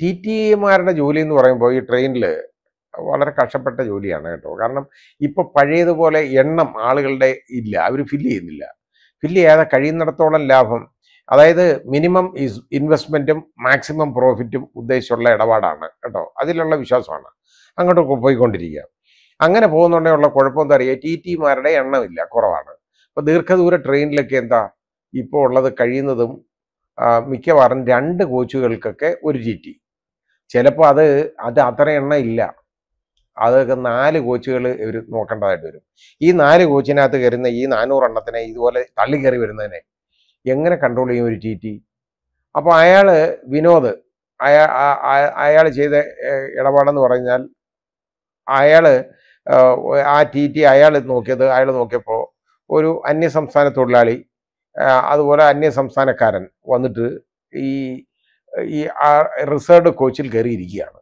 T T മാരുടെ ജോലി എന്ന് പറയുമ്പോൾ ഈ ട്രെയിനിൽ വളരെ കഷ്ടപ്പെട്ട ജോലിയാണ് കേട്ടോ കാരണം ഇപ്പോൾ പഴയതുപോലെ എണ്ണം ആളുകളുടെ ഇല്ല അവർ ഫില്ല് ചെയ്യുന്നില്ല ഫില്ല് ചെയ്യാതെ കഴിയുന്നിടത്തോളം ലാഭം അതായത് മിനിമം ഇൻവെസ്റ്റ്മെൻറ്റും മാക്സിമം പ്രോഫിറ്റും ഉദ്ദേശിച്ചുള്ള ഇടപാടാണ് കേട്ടോ അതിലുള്ള വിശ്വാസമാണ് അങ്ങോട്ട് പോയിക്കൊണ്ടിരിക്കുക അങ്ങനെ പോകുന്നുണ്ടെങ്കിലുള്ള കുഴപ്പം എന്താ പറയുക ടി ടിമാരുടെ എണ്ണമില്ല കുറവാണ് അപ്പോൾ ദീർഘദൂര ട്രെയിനിലൊക്കെ എന്താ ഇപ്പോൾ ഉള്ളത് കഴിയുന്നതും മിക്കവാറും രണ്ട് കോച്ചുകൾക്കൊക്കെ ഒരു ടി ടി ചിലപ്പോൾ അത് അത് അത്ര എണ്ണ ഇല്ല അതൊക്കെ നാല് കോച്ചുകൾ ഇവർ നോക്കേണ്ടതായിട്ട് വരും ഈ നാല് കോച്ചിനകത്ത് കയറുന്ന ഈ നാനൂറ് നാനൂറെണ്ണത്തിനെ ഇതുപോലെ തള്ളി കയറി വരുന്നതിനെ എങ്ങനെ കൺട്രോൾ ചെയ്യും ഒരു ടി ടി അപ്പോൾ അയാൾ വിനോദ് അയാ അയാൾ ചെയ്ത ഇടപാടെന്ന് പറഞ്ഞാൽ അയാൾ ആ ടി ടി അയാൾ നോക്കിയത് അയാൾ നോക്കിയപ്പോൾ ഒരു അന്യസംസ്ഥാന തൊഴിലാളി അതുപോലെ അന്യസംസ്ഥാനക്കാരൻ വന്നിട്ട് ഈ ഈ ആ റിസേർഡ് കോച്ചിൽ കയറിയിരിക്കുകയാണ്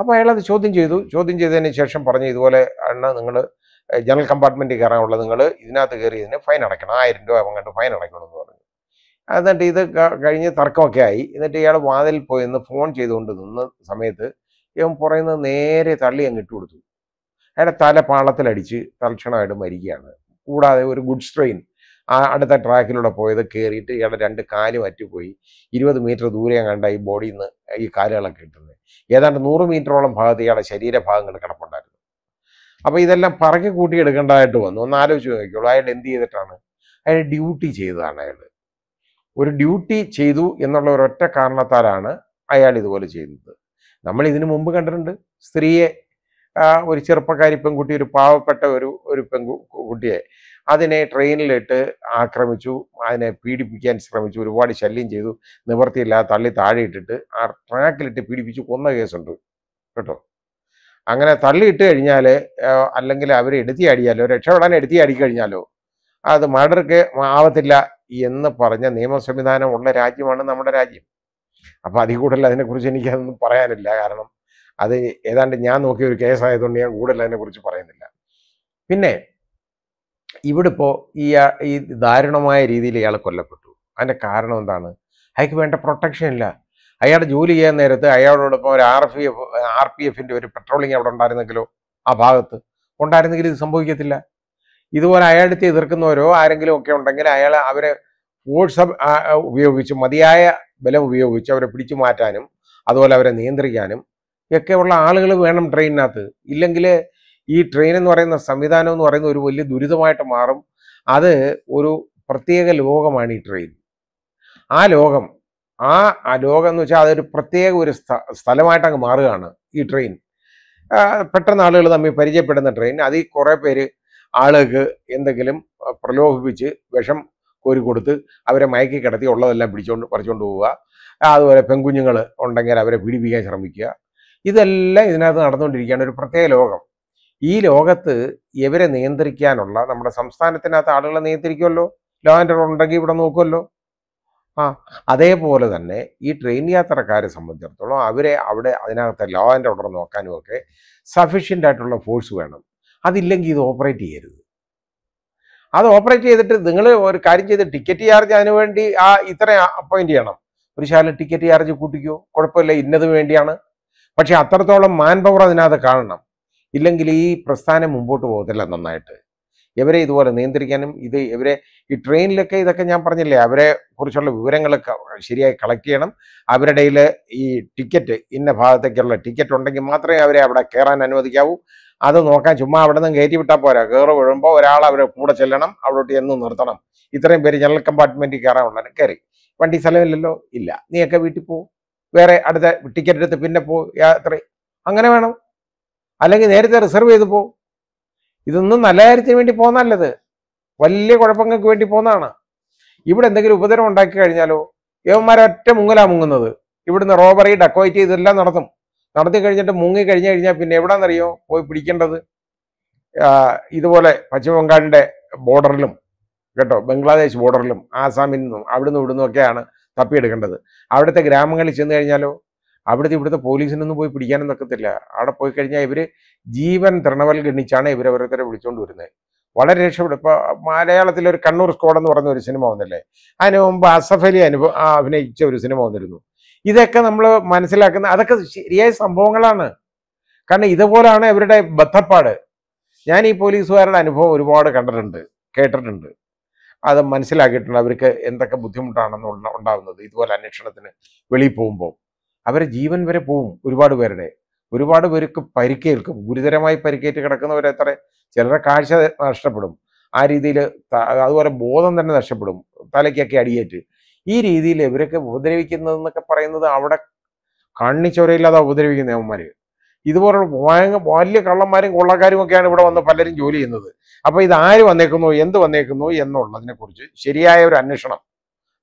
അപ്പോൾ അയാളത് ചോദ്യം ചെയ്തു ചോദ്യം ചെയ്തതിന് ശേഷം പറഞ്ഞു ഇതുപോലെ അണ്ണ നിങ്ങൾ ജനറൽ കമ്പാർട്ട്മെൻറ്റിൽ കയറാനുള്ളത് നിങ്ങൾ ഇതിനകത്ത് കയറിയതിന് ഫൈൻ അടയ്ക്കണം ആയിരം രൂപ അങ്ങോട്ട് ഫൈൻ അടയ്ക്കണം എന്ന് പറഞ്ഞു എന്നിട്ട് ഇത് കഴിഞ്ഞ് തർക്കമൊക്കെ ആയി എന്നിട്ട് ഇയാൾ വാതിൽ പോയി നിന്ന് ഫോൺ ചെയ്തുകൊണ്ട് നിന്ന സമയത്ത് ഇവൻ പുറയുന്ന നേരെ തള്ളി അങ്ങ് ഇട്ടുകൊടുത്തു കൊടുത്തു അയാളുടെ തല പാളത്തിലടിച്ച് തൽക്ഷണമായിട്ട് മരിക്കുകയാണ് കൂടാതെ ഒരു ഗുഡ് ട്രെയിൻ ആ അടുത്ത ട്രാക്കിലൂടെ പോയത് കയറിയിട്ട് ഇയാളുടെ രണ്ട് കാല് വറ്റിപ്പോയി ഇരുപത് മീറ്റർ ദൂരെ കണ്ട ഈ ബോഡിയിൽ നിന്ന് ഈ കാലുകളൊക്കെ കിട്ടുന്നത് ഏതാണ്ട് നൂറ് മീറ്ററോളം ഭാഗത്ത് ഇയാളുടെ ശരീരഭാഗങ്ങൾ കിടപ്പുണ്ടായിരുന്നു അപ്പോൾ ഇതെല്ലാം പറക്കി കൂട്ടിയെടുക്കേണ്ടതായിട്ട് വന്നു ഒന്ന് ആലോചിച്ച് നോക്കിയുള്ളൂ അയാൾ എന്ത് ചെയ്തിട്ടാണ് അയാൾ ഡ്യൂട്ടി ചെയ്തതാണ് അയാൾ ഒരു ഡ്യൂട്ടി ചെയ്തു എന്നുള്ള ഒരൊറ്റ കാരണത്താലാണ് അയാൾ ഇതുപോലെ ചെയ്യുന്നത് നമ്മൾ ഇതിനു മുമ്പ് കണ്ടിട്ടുണ്ട് സ്ത്രീയെ ഒരു ചെറുപ്പക്കാരി പെൺകുട്ടി ഒരു പാവപ്പെട്ട ഒരു ഒരു പെൺകുട്ടിയെ അതിനെ ട്രെയിനിലിട്ട് ആക്രമിച്ചു അതിനെ പീഡിപ്പിക്കാൻ ശ്രമിച്ചു ഒരുപാട് ശല്യം ചെയ്തു നിവർത്തിയില്ലാതെ തള്ളി താഴെയിട്ടിട്ട് ആ ട്രാക്കിലിട്ട് പീഡിപ്പിച്ച് കൊന്ന കേസുണ്ട് കേട്ടോ അങ്ങനെ തള്ളിയിട്ട് കഴിഞ്ഞാൽ അല്ലെങ്കിൽ അവരെ എടുത്തിയാടിയാലോ രക്ഷപ്പെടാൻ എടുത്തിയാടി കഴിഞ്ഞാലോ അത് മർഡർക്ക് ആവത്തില്ല എന്ന് പറഞ്ഞ നിയമ ഉള്ള രാജ്യമാണ് നമ്മുടെ രാജ്യം അപ്പോൾ അതിൽ കൂടുതൽ അതിനെക്കുറിച്ച് എനിക്കതൊന്നും പറയാനില്ല കാരണം അത് ഏതാണ്ട് ഞാൻ നോക്കിയ ഒരു കേസായതുകൊണ്ട് ഞാൻ കൂടുതൽ അതിനെക്കുറിച്ച് പറയുന്നില്ല പിന്നെ ഇവിടെ ഇപ്പോൾ ഈ ഈ ദാരുണമായ രീതിയിൽ ഇയാൾ കൊല്ലപ്പെട്ടു അതിൻ്റെ കാരണം എന്താണ് അയാൾക്ക് വേണ്ട പ്രൊട്ടക്ഷൻ ഇല്ല അയാളുടെ ജോലി ചെയ്യാൻ നേരത്ത് അയാളോടൊപ്പം ഒരു R P F R P എഫിൻ്റെ ഒരു പെട്രോളിങ് അവിടെ ഉണ്ടായിരുന്നെങ്കിലോ ആ ഭാഗത്ത് ഉണ്ടായിരുന്നെങ്കിൽ ഇത് സംഭവിക്കത്തില്ല ഇതുപോലെ അടുത്ത് എതിർക്കുന്നവരോ ആരെങ്കിലും ഒക്കെ ഉണ്ടെങ്കിൽ അയാൾ അവരെ ഫോഴ്സ് ഉപയോഗിച്ച് മതിയായ ബലം ഉപയോഗിച്ച് അവരെ പിടിച്ചു മാറ്റാനും അതുപോലെ അവരെ നിയന്ത്രിക്കാനും ഒക്കെ ഉള്ള ആളുകൾ വേണം ട്രെയിനിനകത്ത് ഇല്ലെങ്കിൽ ഈ ട്രെയിൻ എന്ന് പറയുന്ന സംവിധാനം എന്ന് പറയുന്ന ഒരു വലിയ ദുരിതമായിട്ട് മാറും അത് ഒരു പ്രത്യേക ലോകമാണ് ഈ ട്രെയിൻ ആ ലോകം ആ ലോകം എന്ന് വെച്ചാൽ അതൊരു പ്രത്യേക ഒരു സ്ഥലമായിട്ട് അങ്ങ് മാറുകയാണ് ഈ ട്രെയിൻ പെട്ടെന്ന് ആളുകൾ തമ്മിൽ പരിചയപ്പെടുന്ന ട്രെയിൻ അതിൽ കുറേ പേര് ആളുകൾക്ക് എന്തെങ്കിലും പ്രലോഭിപ്പിച്ച് വിഷം കോരി കൊടുത്ത് അവരെ മയക്കി കിടത്തി ഉള്ളതെല്ലാം പിടിച്ചോണ്ട് പറിച്ചുകൊണ്ട് പോവുക അതുപോലെ പെൺകുഞ്ഞുങ്ങൾ ഉണ്ടെങ്കിൽ അവരെ പീഡിപ്പിക്കാൻ ശ്രമിക്കുക ഇതെല്ലാം ഇതിനകത്ത് നടന്നുകൊണ്ടിരിക്കുകയാണ് ഒരു പ്രത്യേക ലോകം ഈ ലോകത്ത് ഇവരെ നിയന്ത്രിക്കാനുള്ള നമ്മുടെ സംസ്ഥാനത്തിനകത്ത് ആളുകളെ നിയന്ത്രിക്കുമല്ലോ ലോ ആൻഡ് ഓർഡർ ഉണ്ടെങ്കിൽ ഇവിടെ നോക്കുമല്ലോ ആ അതേപോലെ തന്നെ ഈ ട്രെയിൻ യാത്രക്കാരെ സംബന്ധിച്ചിടത്തോളം അവരെ അവിടെ അതിനകത്ത് ലോ ആൻഡ് ഓർഡർ നോക്കാനും ഒക്കെ സഫീഷ്യൻ്റ് ആയിട്ടുള്ള ഫോഴ്സ് വേണം അതില്ലെങ്കിൽ ഇത് ഓപ്പറേറ്റ് ചെയ്യരുത് അത് ഓപ്പറേറ്റ് ചെയ്തിട്ട് നിങ്ങൾ ഒരു കാര്യം ചെയ്ത് ടിക്കറ്റ് ചാർജ് അതിന് വേണ്ടി ആ ഇത്ര അപ്പോയിന്റ് ചെയ്യണം ഒരു ശാല ടിക്കറ്റ് ചാർജ് കൂട്ടിക്കോ കുഴപ്പമില്ല ഇന്നത് വേണ്ടിയാണ് പക്ഷേ അത്രത്തോളം മാൻ പവർ അതിനകത്ത് കാണണം ഇല്ലെങ്കിൽ ഈ പ്രസ്ഥാനം മുമ്പോട്ട് പോകത്തില്ല നന്നായിട്ട് ഇവരെ ഇതുപോലെ നിയന്ത്രിക്കാനും ഇത് ഇവരെ ഈ ട്രെയിനിലൊക്കെ ഇതൊക്കെ ഞാൻ പറഞ്ഞില്ലേ അവരെ കുറിച്ചുള്ള വിവരങ്ങളൊക്കെ ശരിയായി കളക്ട് ചെയ്യണം അവരുടെ ഈ ടിക്കറ്റ് ഇന്ന ഭാഗത്തേക്കുള്ള ടിക്കറ്റ് ഉണ്ടെങ്കിൽ മാത്രമേ അവരെ അവിടെ കയറാൻ അനുവദിക്കാവൂ അത് നോക്കാൻ ചുമ്മാ അവിടെ നിന്ന് കയറ്റി വിട്ടാൽ പോരാ കയറി വീഴുമ്പോൾ ഒരാൾ അവരെ കൂടെ ചെല്ലണം അവിടോട്ട് എന്നും നിർത്തണം ഇത്രയും പേര് ജനറൽ കമ്പാർട്ട്മെന്റിൽ കയറാനുള്ളതിന് കയറി വണ്ടി സ്ഥലമില്ലല്ലോ ഇല്ല നീയൊക്കെ വീട്ടിൽ പോകും വേറെ അടുത്ത ടിക്കറ്റ് എടുത്ത് പിന്നെ പോ യാത്ര അങ്ങനെ വേണം അല്ലെങ്കിൽ നേരത്തെ റിസർവ് ചെയ്ത് പോകും ഇതൊന്നും നല്ല കാര്യത്തിന് വേണ്ടി പോകുന്നല്ലത് വലിയ കുഴപ്പങ്ങൾക്ക് വേണ്ടി പോകുന്നതാണ് ഇവിടെ എന്തെങ്കിലും ഉപദ്രവം ഉണ്ടാക്കി കഴിഞ്ഞാലോ ഒറ്റ മുങ്ങലാ മുങ്ങുന്നത് ഇവിടുന്ന് റോബറി ഡക്കോയിറ്റ് ഇതെല്ലാം നടത്തും നടത്തി കഴിഞ്ഞിട്ട് മുങ്ങി കഴിഞ്ഞു കഴിഞ്ഞാൽ പിന്നെ എവിടാന്നറിയോ പോയി പിടിക്കേണ്ടത് ഇതുപോലെ പശ്ചിമ ബോർഡറിലും കേട്ടോ ബംഗ്ലാദേശ് ബോർഡറിലും ആസാമിൽ നിന്നും അവിടുന്ന് ഇവിടുന്നൊക്കെയാണ് തപ്പിയെടുക്കേണ്ടത് അവിടുത്തെ ഗ്രാമങ്ങളിൽ ചെന്ന് കഴിഞ്ഞാലോ അവിടുത്തെ ഇവിടുത്തെ പോലീസിനൊന്നും പോയി പിടിക്കാനും നിൽക്കത്തില്ല അവിടെ പോയി കഴിഞ്ഞാൽ ഇവർ ജീവൻ തൃണവൽ ഗണിച്ചാണ് ഇവർ ഓരോരുത്തരെ വിളിച്ചുകൊണ്ട് വരുന്നത് വളരെ രക്ഷപ്പെടും ഇപ്പോൾ മലയാളത്തിലെ ഒരു കണ്ണൂർ സ്ക്വാഡ് എന്ന് പറഞ്ഞ ഒരു സിനിമ വന്നില്ലേ അതിന് മുമ്പ് അസഫ് അലി അനുഭവ അഭിനയിച്ച ഒരു സിനിമ വന്നിരുന്നു ഇതൊക്കെ നമ്മൾ മനസ്സിലാക്കുന്ന അതൊക്കെ ശരിയായ സംഭവങ്ങളാണ് കാരണം ഇതുപോലാണ് ഇവരുടെ ബദ്ധപ്പാട് ഞാൻ ഈ പോലീസുകാരുടെ അനുഭവം ഒരുപാട് കണ്ടിട്ടുണ്ട് കേട്ടിട്ടുണ്ട് അത് മനസ്സിലാക്കിയിട്ടുണ്ട് അവർക്ക് എന്തൊക്കെ ബുദ്ധിമുട്ടാണെന്ന് ഉണ്ടാവുന്നത് ഇതുപോലെ അന്വേഷണത്തിന് വെളിയിൽ പോകുമ്പോൾ അവരെ ജീവൻ വരെ പോവും ഒരുപാട് പേരുടെ ഒരുപാട് പേർക്ക് പരിക്കേൽക്കും ഗുരുതരമായി പരിക്കേറ്റ് കിടക്കുന്നവരെത്ര ചിലരെ ചിലരുടെ കാഴ്ച നഷ്ടപ്പെടും ആ രീതിയിൽ അതുപോലെ ബോധം തന്നെ നഷ്ടപ്പെടും തലയ്ക്കൊക്കെ അടിയേറ്റ് ഈ രീതിയിൽ ഇവരൊക്കെ ഉപദ്രവിക്കുന്നതെന്നൊക്കെ പറയുന്നത് അവിടെ കണ്ണിച്ചൊരയില്ലാതെ ഉപദ്രവിക്കുന്ന അവന്മാര് ഇതുപോലുള്ള ഭയങ്കര വലിയ കള്ളന്മാരും കൊള്ളക്കാരും ഒക്കെയാണ് ഇവിടെ വന്ന് പലരും ജോലി ചെയ്യുന്നത് അപ്പോൾ ഇത് ആര് വന്നേക്കുന്നു എന്ത് വന്നേക്കുന്നു കുറിച്ച് ശരിയായ ഒരു അന്വേഷണം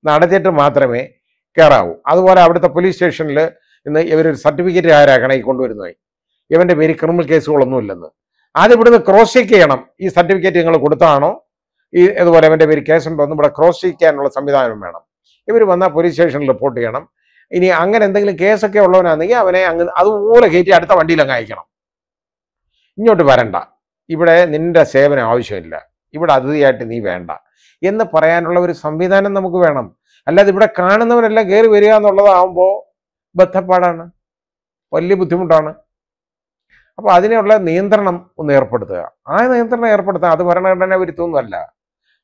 നടത്തിയിട്ട് മാത്രമേ കയറാവും അതുപോലെ അവിടുത്തെ പോലീസ് സ്റ്റേഷനിൽ ഇന്ന് ഇവർ സർട്ടിഫിക്കറ്റ് ആരാക്കണം ഈ കൊണ്ടുവരുന്നതായി ഇവൻ്റെ പേര് ക്രിമിനൽ കേസുകളൊന്നും ഇല്ലെന്ന് അത് ഇവിടുന്ന് ക്രോസ് ചെക്ക് ചെയ്യണം ഈ സർട്ടിഫിക്കറ്റ് നിങ്ങൾ കൊടുത്താണോ ഈ അതുപോലെ ഇവൻ്റെ പേര് കേസുണ്ടോ എന്ന് ഇവിടെ ക്രോസ് ചെക്ക് ചെയ്യാനുള്ള സംവിധാനം വേണം ഇവർ വന്നാൽ പോലീസ് സ്റ്റേഷനിൽ റിപ്പോർട്ട് ചെയ്യണം ഇനി അങ്ങനെ എന്തെങ്കിലും കേസൊക്കെ ഉള്ളവനാണെങ്കിൽ അവനെ അങ്ങ് അതുപോലെ കയറ്റി അടുത്ത വണ്ടിയിൽ അങ്ങ് അയക്കണം ഇങ്ങോട്ട് വരണ്ട ഇവിടെ നിന്റെ സേവനം ആവശ്യമില്ല ഇവിടെ അതിഥിയായിട്ട് നീ വേണ്ട എന്ന് പറയാനുള്ള ഒരു സംവിധാനം നമുക്ക് വേണം അല്ലാതെ ഇവിടെ കാണുന്നവരെല്ലാം കയറി വരിക എന്നുള്ളതാവുമ്പോൾ ബന്ധപ്പാടാണ് വലിയ ബുദ്ധിമുട്ടാണ് അപ്പോൾ അതിനുള്ള നിയന്ത്രണം ഒന്ന് ഏർപ്പെടുത്തുക ആ നിയന്ത്രണം ഏർപ്പെടുത്തുക അത് ഭരണഘടന വരുത്തൊന്നുമല്ല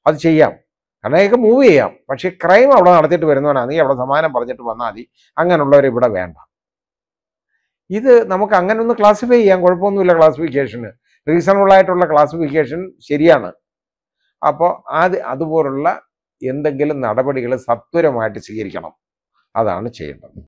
അത് ചെയ്യാം കാരണം മൂവ് ചെയ്യാം പക്ഷേ ക്രൈം അവിടെ നടത്തിയിട്ട് വരുന്നവനാണ് നീ അവിടെ സമാനം പറഞ്ഞിട്ട് വന്നാൽ മതി അങ്ങനെയുള്ളവർ ഇവിടെ വേണ്ട ഇത് നമുക്ക് അങ്ങനെ ഒന്ന് ക്ലാസിഫൈ ചെയ്യാം കുഴപ്പമൊന്നുമില്ല ക്ലാസിഫിക്കേഷന് റീസണബിൾ ആയിട്ടുള്ള ക്ലാസിഫിക്കേഷൻ ശരിയാണ് അപ്പോൾ അത് അതുപോലുള്ള എന്തെങ്കിലും നടപടികൾ സത്വരമായിട്ട് സ്വീകരിക്കണം അതാണ് ചെയ്യേണ്ടത്